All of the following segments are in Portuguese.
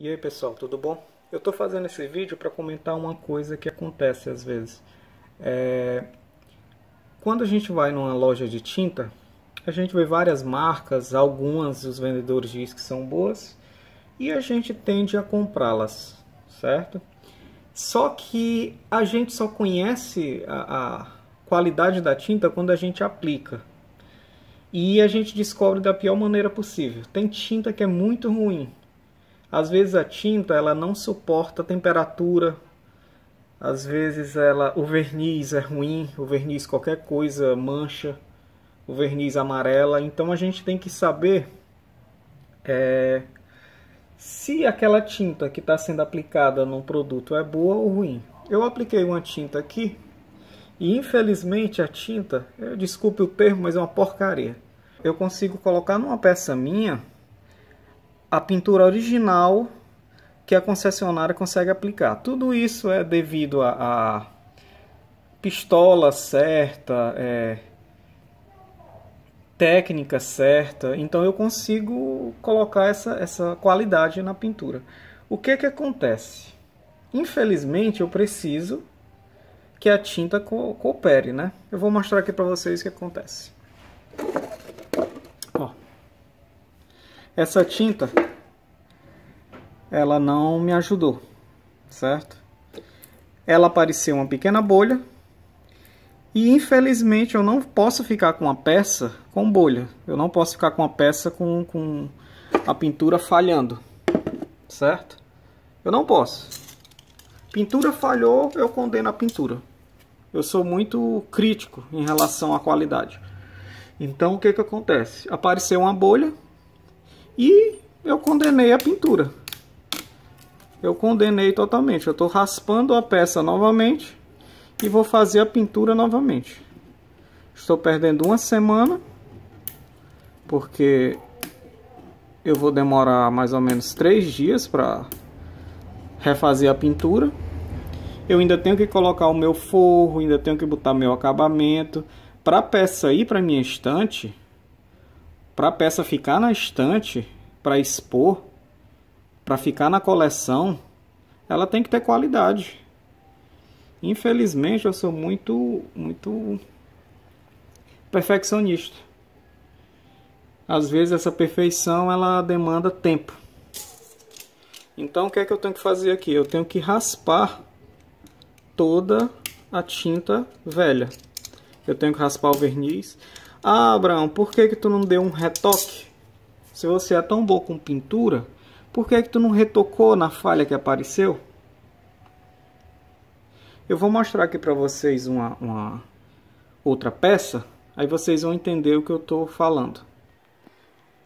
E aí pessoal, tudo bom? Eu estou fazendo esse vídeo para comentar uma coisa que acontece às vezes. É... Quando a gente vai numa loja de tinta, a gente vê várias marcas, algumas os vendedores dizem que são boas, e a gente tende a comprá-las, certo? Só que a gente só conhece a, a qualidade da tinta quando a gente aplica. E a gente descobre da pior maneira possível. Tem tinta que é muito ruim, às vezes a tinta ela não suporta a temperatura, às vezes ela, o verniz é ruim, o verniz qualquer coisa mancha, o verniz amarela. Então a gente tem que saber é, se aquela tinta que está sendo aplicada num produto é boa ou ruim. Eu apliquei uma tinta aqui e infelizmente a tinta, desculpe o termo, mas é uma porcaria. Eu consigo colocar numa peça minha a pintura original que a concessionária consegue aplicar. Tudo isso é devido a, a pistola certa, é, técnica certa, então eu consigo colocar essa, essa qualidade na pintura. O que é que acontece? Infelizmente eu preciso que a tinta co coopere, né? Eu vou mostrar aqui para vocês o que acontece. Essa tinta, ela não me ajudou, certo? Ela apareceu uma pequena bolha. E infelizmente eu não posso ficar com uma peça com bolha. Eu não posso ficar com uma peça com, com a pintura falhando, certo? Eu não posso. Pintura falhou, eu condeno a pintura. Eu sou muito crítico em relação à qualidade. Então o que, que acontece? Apareceu uma bolha, e eu condenei a pintura. Eu condenei totalmente. Eu estou raspando a peça novamente e vou fazer a pintura novamente. Estou perdendo uma semana, porque eu vou demorar mais ou menos três dias para refazer a pintura. Eu ainda tenho que colocar o meu forro, ainda tenho que botar meu acabamento. Para a peça ir para minha estante, para a peça ficar na estante, para expor, para ficar na coleção, ela tem que ter qualidade. Infelizmente, eu sou muito, muito perfeccionista. Às vezes essa perfeição ela demanda tempo. Então o que é que eu tenho que fazer aqui? Eu tenho que raspar toda a tinta velha. Eu tenho que raspar o verniz. Ah, Abraão, por que que tu não deu um retoque? Se você é tão bom com pintura, por que que tu não retocou na falha que apareceu? Eu vou mostrar aqui para vocês uma, uma outra peça, aí vocês vão entender o que eu estou falando.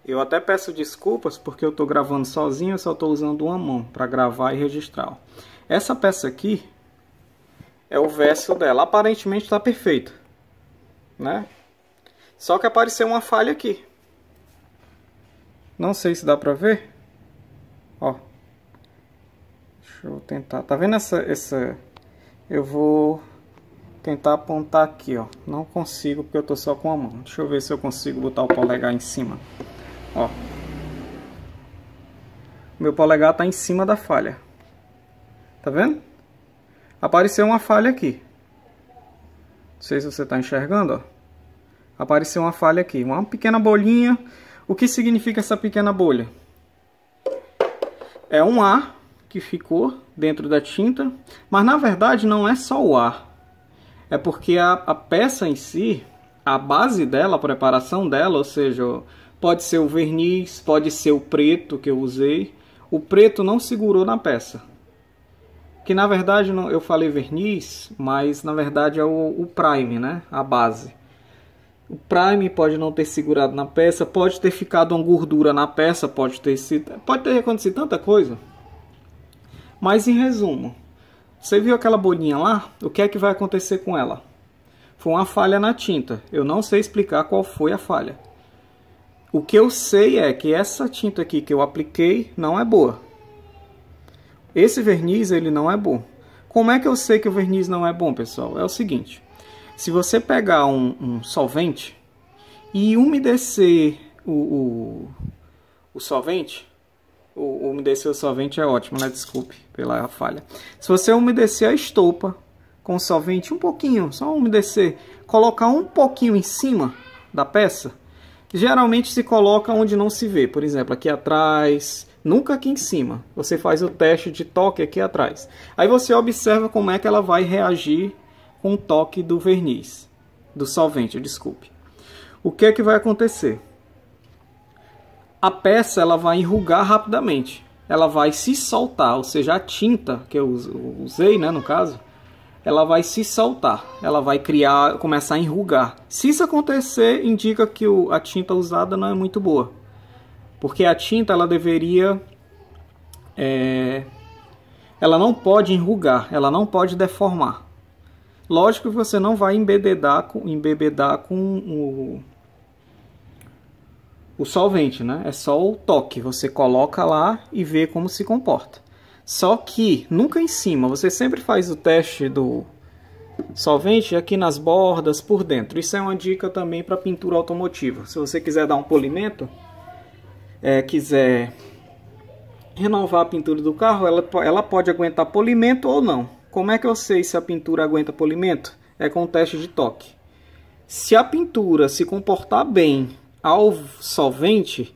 Eu até peço desculpas porque eu estou gravando sozinho, eu só estou usando uma mão para gravar e registrar. Essa peça aqui é o verso dela, aparentemente está perfeita, né? Só que apareceu uma falha aqui. Não sei se dá pra ver. Ó. Deixa eu tentar. Tá vendo essa... essa... Eu vou tentar apontar aqui, ó. Não consigo porque eu tô só com a mão. Deixa eu ver se eu consigo botar o polegar em cima. Ó. Meu polegar tá em cima da falha. Tá vendo? Apareceu uma falha aqui. Não sei se você tá enxergando, ó apareceu uma falha aqui, uma pequena bolinha. O que significa essa pequena bolha? É um ar que ficou dentro da tinta, mas na verdade não é só o ar. É porque a, a peça em si, a base dela, a preparação dela, ou seja, pode ser o verniz, pode ser o preto que eu usei. O preto não segurou na peça. Que na verdade eu falei verniz, mas na verdade é o, o prime, né? A base o prime pode não ter segurado na peça, pode ter ficado uma gordura na peça, pode ter sido, pode ter acontecido tanta coisa. Mas em resumo, você viu aquela bolinha lá? O que é que vai acontecer com ela? Foi uma falha na tinta. Eu não sei explicar qual foi a falha. O que eu sei é que essa tinta aqui que eu apliquei não é boa. Esse verniz ele não é bom. Como é que eu sei que o verniz não é bom, pessoal? É o seguinte, se você pegar um, um solvente e umedecer o, o, o solvente, o, umedecer o solvente é ótimo, né? Desculpe pela falha. Se você umedecer a estopa com solvente um pouquinho, só umedecer, colocar um pouquinho em cima da peça, geralmente se coloca onde não se vê. Por exemplo, aqui atrás, nunca aqui em cima. Você faz o teste de toque aqui atrás. Aí você observa como é que ela vai reagir um toque do verniz, do solvente, desculpe. O que é que vai acontecer? A peça ela vai enrugar rapidamente, ela vai se soltar, ou seja, a tinta que eu usei, né, no caso, ela vai se soltar, ela vai criar, começar a enrugar. Se isso acontecer, indica que o, a tinta usada não é muito boa, porque a tinta ela deveria, é, ela não pode enrugar, ela não pode deformar. Lógico que você não vai embebedar com, embebedar com o, o solvente, né? É só o toque. Você coloca lá e vê como se comporta. Só que nunca em cima. Você sempre faz o teste do solvente aqui nas bordas, por dentro. Isso é uma dica também para pintura automotiva. Se você quiser dar um polimento, é, quiser renovar a pintura do carro, ela, ela pode aguentar polimento ou não. Como é que eu sei se a pintura aguenta polimento? É com o teste de toque. Se a pintura se comportar bem ao solvente,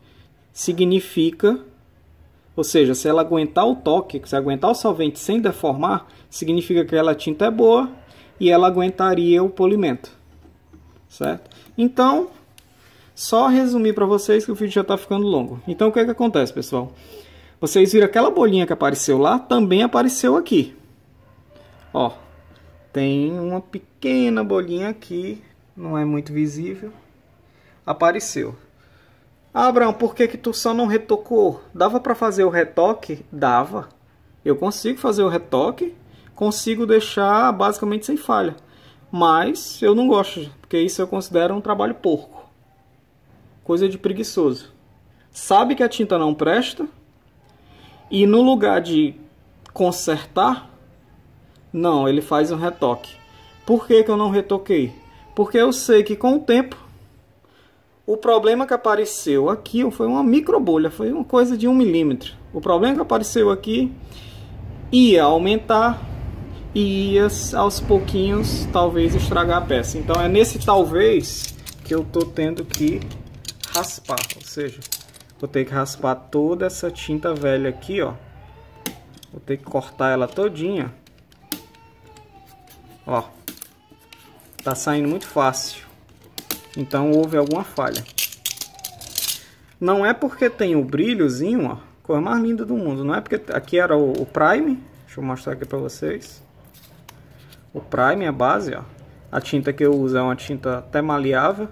significa, ou seja, se ela aguentar o toque, se aguentar o solvente sem deformar, significa que aquela tinta é boa e ela aguentaria o polimento, certo? Então, só resumir para vocês que o vídeo já está ficando longo. Então, o que, é que acontece, pessoal? Vocês viram aquela bolinha que apareceu lá, também apareceu aqui. Ó, tem uma pequena bolinha aqui, não é muito visível. Apareceu. Ah, Abraão, por que que tu só não retocou? Dava para fazer o retoque? Dava. Eu consigo fazer o retoque, consigo deixar basicamente sem falha. Mas eu não gosto, porque isso eu considero um trabalho porco. Coisa de preguiçoso. Sabe que a tinta não presta e no lugar de consertar, não, ele faz um retoque. Por que, que eu não retoquei? Porque eu sei que com o tempo, o problema que apareceu aqui foi uma micro bolha, foi uma coisa de um milímetro. O problema que apareceu aqui ia aumentar e ia aos pouquinhos talvez estragar a peça. Então é nesse talvez que eu tô tendo que raspar, ou seja, vou ter que raspar toda essa tinta velha aqui, ó. Vou ter que cortar ela todinha Ó, tá saindo muito fácil. Então houve alguma falha. Não é porque tem o brilhozinho, ó, coisa mais linda do mundo. Não é porque aqui era o, o prime, deixa eu mostrar aqui pra vocês. O prime, a base, ó. A tinta que eu uso é uma tinta até maleável.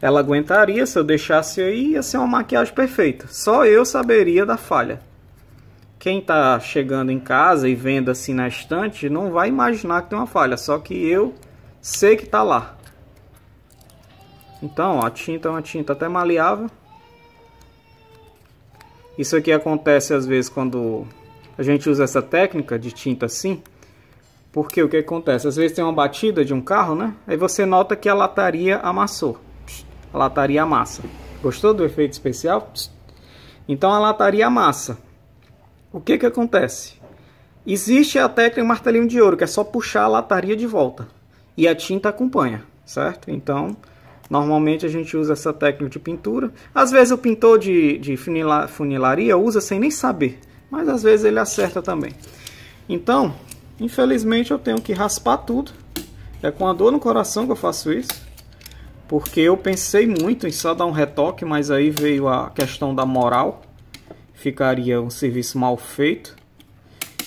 Ela aguentaria, se eu deixasse aí, ia ser uma maquiagem perfeita. Só eu saberia da falha quem está chegando em casa e vendo assim na estante não vai imaginar que tem uma falha, só que eu sei que está lá. Então, ó, a tinta é uma tinta até maleável. Isso aqui acontece às vezes quando a gente usa essa técnica de tinta assim, porque o que acontece? Às vezes tem uma batida de um carro, né? Aí você nota que a lataria amassou. A lataria amassa. Gostou do efeito especial? Então a lataria amassa o que que acontece? Existe a técnica martelinho de ouro, que é só puxar a lataria de volta. E a tinta acompanha, certo? Então, normalmente a gente usa essa técnica de pintura. Às vezes o pintor de, de funila, funilaria usa sem nem saber. Mas às vezes ele acerta também. Então, infelizmente eu tenho que raspar tudo. É com a dor no coração que eu faço isso. Porque eu pensei muito em só dar um retoque, mas aí veio a questão da moral ficaria um serviço mal feito.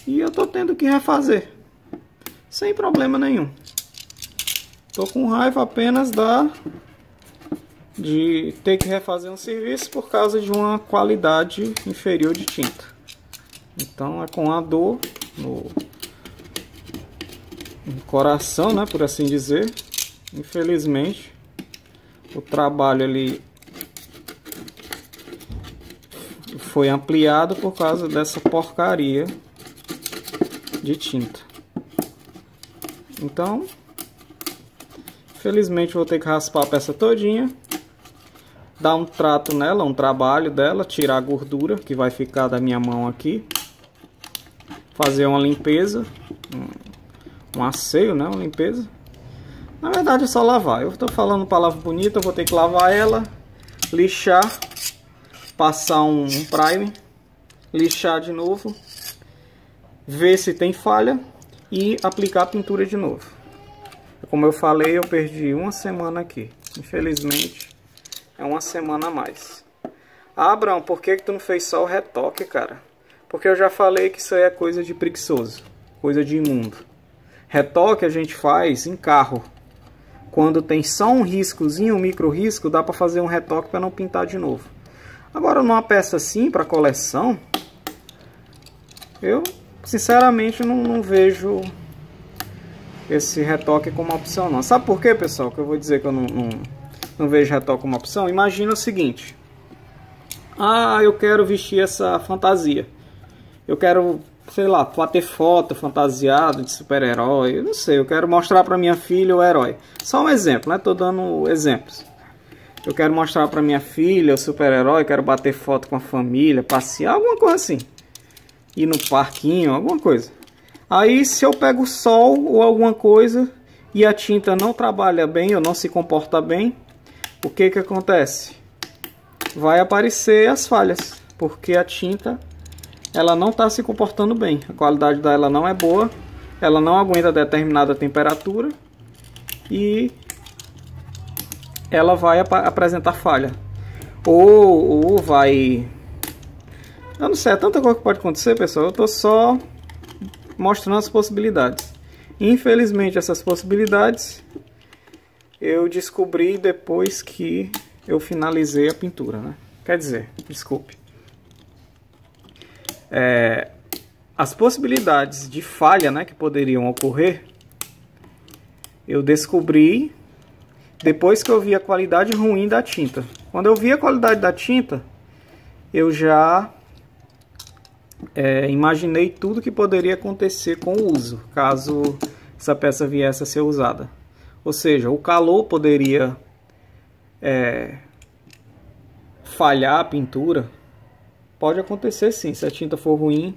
E eu tô tendo que refazer. Sem problema nenhum. Tô com raiva apenas da de ter que refazer um serviço por causa de uma qualidade inferior de tinta. Então é com a dor no, no coração, né, por assim dizer. Infelizmente, o trabalho ali foi ampliado por causa dessa porcaria de tinta. Então, felizmente vou ter que raspar a peça todinha, dar um trato nela, um trabalho dela, tirar a gordura que vai ficar da minha mão aqui, fazer uma limpeza, um, um asseio, né, uma limpeza. Na verdade é só lavar, eu estou falando palavra bonita, vou ter que lavar ela, lixar passar um prime, lixar de novo, ver se tem falha e aplicar a pintura de novo. Como eu falei, eu perdi uma semana aqui. Infelizmente, é uma semana a mais. Ah, Abraão, por que, que tu não fez só o retoque, cara? Porque eu já falei que isso aí é coisa de preguiçoso, coisa de imundo. Retoque a gente faz em carro. Quando tem só um riscozinho, um micro risco, dá para fazer um retoque para não pintar de novo. Agora, numa peça assim, para coleção, eu sinceramente não, não, vejo esse retoque como opção não. Sabe por quê, pessoal, que eu vou dizer que eu não, não, não vejo retoque como opção? Imagina o seguinte. Ah, eu quero vestir essa fantasia. Eu quero, sei lá, bater foto fantasiado de super-herói. não sei, eu quero mostrar para minha filha o herói. Só um exemplo, né? Tô dando exemplos. Eu quero mostrar pra minha filha o super-herói, quero bater foto com a família, passear, alguma coisa assim. Ir no parquinho, alguma coisa. Aí se eu pego sol ou alguma coisa e a tinta não trabalha bem ou não se comporta bem, o que que acontece? Vai aparecer as falhas, porque a tinta ela não está se comportando bem. A qualidade dela não é boa, ela não aguenta determinada temperatura e ela vai ap apresentar falha. Ou, ou vai... Eu não sei, é tanta coisa que pode acontecer, pessoal. Eu estou só mostrando as possibilidades. Infelizmente, essas possibilidades eu descobri depois que eu finalizei a pintura, né? Quer dizer, desculpe. É, as possibilidades de falha né, que poderiam ocorrer, eu descobri depois que eu vi a qualidade ruim da tinta. Quando eu vi a qualidade da tinta, eu já é, imaginei tudo que poderia acontecer com o uso, caso essa peça viesse a ser usada. Ou seja, o calor poderia é, falhar a pintura. Pode acontecer sim, se a tinta for ruim,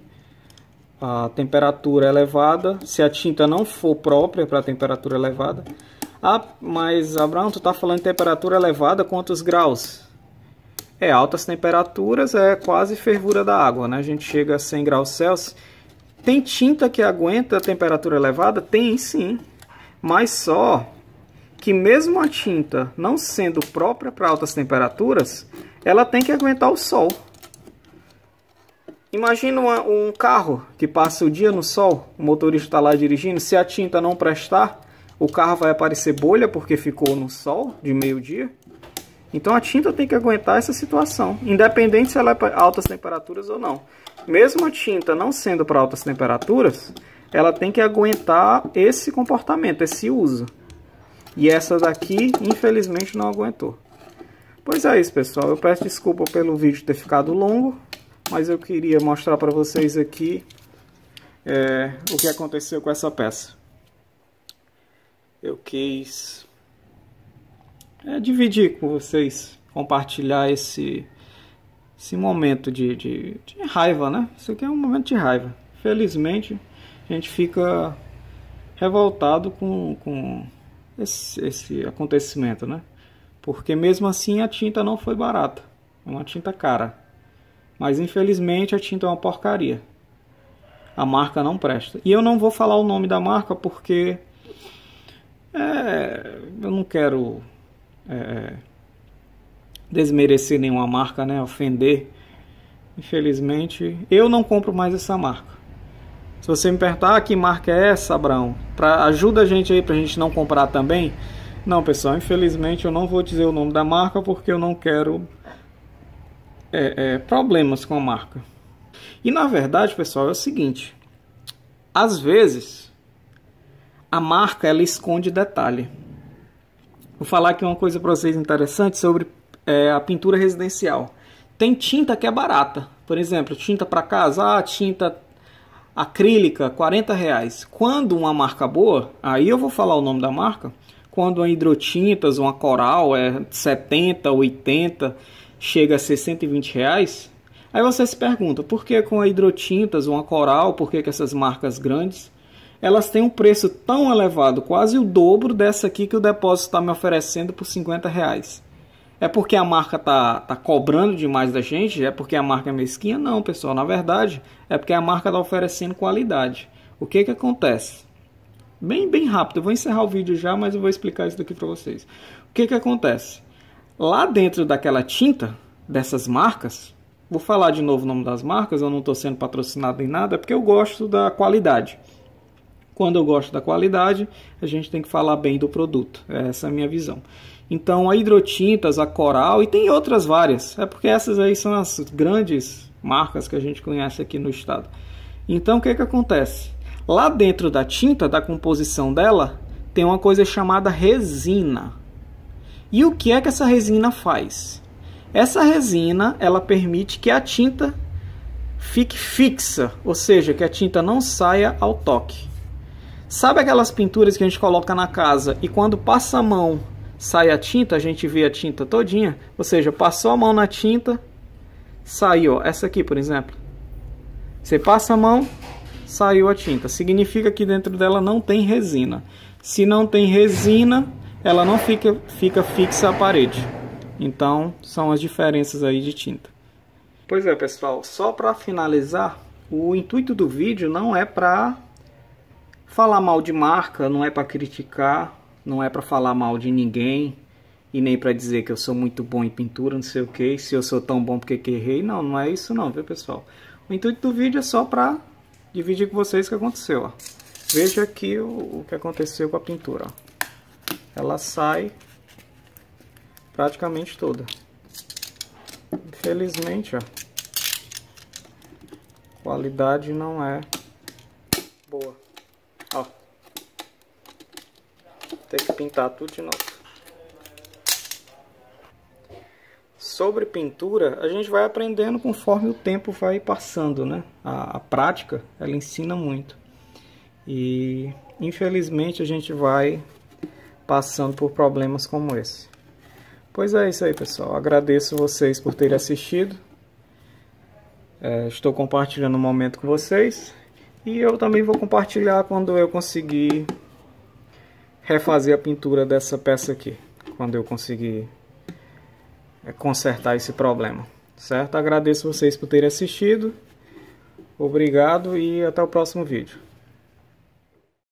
a temperatura elevada, se a tinta não for própria para a temperatura elevada, ah, mas Abraão, tu está falando de temperatura elevada, quantos graus? É, altas temperaturas é quase fervura da água, né? A gente chega a 100 graus Celsius. Tem tinta que aguenta a temperatura elevada? Tem sim. Mas só que mesmo a tinta não sendo própria para altas temperaturas, ela tem que aguentar o sol. Imagina um carro que passa o dia no sol, o motorista está lá dirigindo, se a tinta não prestar, o carro vai aparecer bolha porque ficou no sol de meio-dia. Então a tinta tem que aguentar essa situação, independente se ela é para altas temperaturas ou não. Mesmo a tinta não sendo para altas temperaturas, ela tem que aguentar esse comportamento, esse uso. E essa daqui, infelizmente, não aguentou. Pois é isso, pessoal. Eu peço desculpa pelo vídeo ter ficado longo, mas eu queria mostrar para vocês aqui é, o que aconteceu com essa peça eu quis é, dividir com vocês, compartilhar esse, esse momento de, de, de, raiva, né? Isso aqui é um momento de raiva. Felizmente, a gente fica revoltado com, com esse, esse acontecimento, né? Porque mesmo assim a tinta não foi barata, é uma tinta cara. Mas infelizmente a tinta é uma porcaria. A marca não presta. E eu não vou falar o nome da marca porque é, eu não quero é, desmerecer nenhuma marca, né? Ofender. Infelizmente, eu não compro mais essa marca. Se você me perguntar ah, que marca é essa, Abraão, pra, ajuda a gente aí pra gente não comprar também. Não, pessoal, infelizmente eu não vou dizer o nome da marca porque eu não quero é, é, problemas com a marca. E na verdade, pessoal, é o seguinte: às vezes a marca ela esconde detalhe. Vou falar aqui uma coisa para vocês interessante sobre é, a pintura residencial. Tem tinta que é barata, por exemplo, tinta para casa, ah, tinta acrílica, 40 reais. Quando uma marca boa, aí eu vou falar o nome da marca, quando uma hidrotintas, uma coral é 70, 80, chega a ser 120 reais, aí você se pergunta, por que com a hidrotintas, uma coral, por que, que essas marcas grandes elas têm um preço tão elevado, quase o dobro dessa aqui que o depósito está me oferecendo por 50 reais. É porque a marca tá, tá cobrando demais da gente? É porque a marca é mesquinha? Não, pessoal. Na verdade, é porque a marca está oferecendo qualidade. O que que acontece? Bem, bem rápido. Eu vou encerrar o vídeo já, mas eu vou explicar isso daqui para vocês. O que que acontece? Lá dentro daquela tinta dessas marcas, vou falar de novo o nome das marcas, eu não estou sendo patrocinado em nada, é porque eu gosto da qualidade. Quando eu gosto da qualidade, a gente tem que falar bem do produto. Essa é a minha visão. Então, a hidrotintas, a coral e tem outras várias. É porque essas aí são as grandes marcas que a gente conhece aqui no estado. Então, o que, que acontece? Lá dentro da tinta, da composição dela, tem uma coisa chamada resina. E o que é que essa resina faz? Essa resina, ela permite que a tinta fique fixa, ou seja, que a tinta não saia ao toque. Sabe aquelas pinturas que a gente coloca na casa e quando passa a mão sai a tinta, a gente vê a tinta todinha? Ou seja, passou a mão na tinta, saiu. Essa aqui, por exemplo. Você passa a mão, saiu a tinta. Significa que dentro dela não tem resina. Se não tem resina, ela não fica, fica fixa à parede. Então, são as diferenças aí de tinta. Pois é, pessoal, só para finalizar, o intuito do vídeo não é para Falar mal de marca não é para criticar, não é para falar mal de ninguém e nem para dizer que eu sou muito bom em pintura, não sei o que, se eu sou tão bom porque que errei. Não, não é isso não, viu pessoal? O intuito do vídeo é só para dividir com vocês o que aconteceu, ó. Veja aqui o, o que aconteceu com a pintura, ó. Ela sai praticamente toda. Infelizmente, ó, qualidade não é Tem que pintar tudo de novo. Sobre pintura, a gente vai aprendendo conforme o tempo vai passando, né? A, a prática, ela ensina muito. E, infelizmente, a gente vai passando por problemas como esse. Pois é isso aí, pessoal. Agradeço vocês por terem assistido. É, estou compartilhando o um momento com vocês. E eu também vou compartilhar quando eu conseguir refazer a pintura dessa peça aqui, quando eu conseguir eh, consertar esse problema, certo? Agradeço vocês por terem assistido, obrigado e até o próximo vídeo.